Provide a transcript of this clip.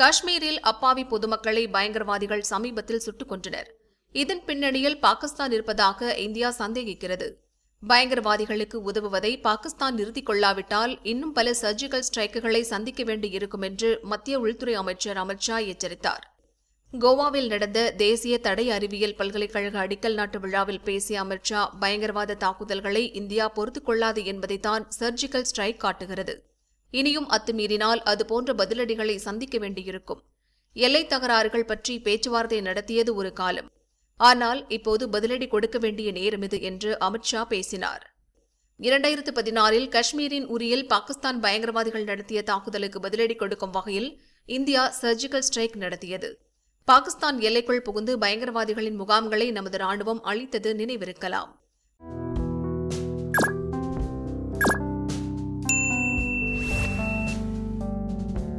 காஷ்மீரில் அப்பாவி பொதுமக்களை பயங்கரவாதிகள் சமீபத்தில் சுட்டுக் கொன்றனர் இதன் பின்னணியில் பாகிஸ்தான் இருப்பதாக இந்தியா சந்தேகிக்கிறது பயங்கரவாதிகளுக்கு உதவுவதை பாகிஸ்தான் நிறுத்திக் கொள்ளாவிட்டால் இன்னும் பல சர்ஜிக்கல் ஸ்ட்ரைக்குகளை சந்திக்க வேண்டியிருக்கும் என்று மத்திய உள்துறை அமைச்சர் அமித்ஷா எச்சரித்தார் கோவாவில் நடந்த தேசிய தடை அறிவியல் பல்கலைக்கழக அடிக்கல் நாட்டு விழாவில் பேசிய அமித்ஷா பயங்கரவாத தாக்குதல்களை இந்தியா பொறுத்துக்கொள்ளாது என்பதைத்தான் சர்ஜிக்கல் ஸ்ட்ரைக் காட்டுகிறது இனியும் அத்துமீறினால் அதுபோன்ற பதிலடிகளை சந்திக்க வேண்டியிருக்கும் எல்லை தகராறுகள் பற்றி பேச்சுவார்த்தை நடத்தியது ஒரு காலம் ஆனால் இப்போது பதிலடி கொடுக்க வேண்டிய நேரம் இது என்று அமித்ஷா பேசினார் இரண்டாயிரத்து பதினாறில் காஷ்மீரின் உரியில் பாகிஸ்தான் பயங்கரவாதிகள் நடத்திய தாக்குதலுக்கு பதிலடி கொடுக்கும் வகையில் இந்தியா சர்ஜிக்கல் ஸ்ட்ரைக் நடத்தியது பாகிஸ்தான் எல்லைக்குள் புகுந்து பயங்கரவாதிகளின் முகாம்களை நமது ராணுவம் அழித்தது நினைவிருக்கலாம்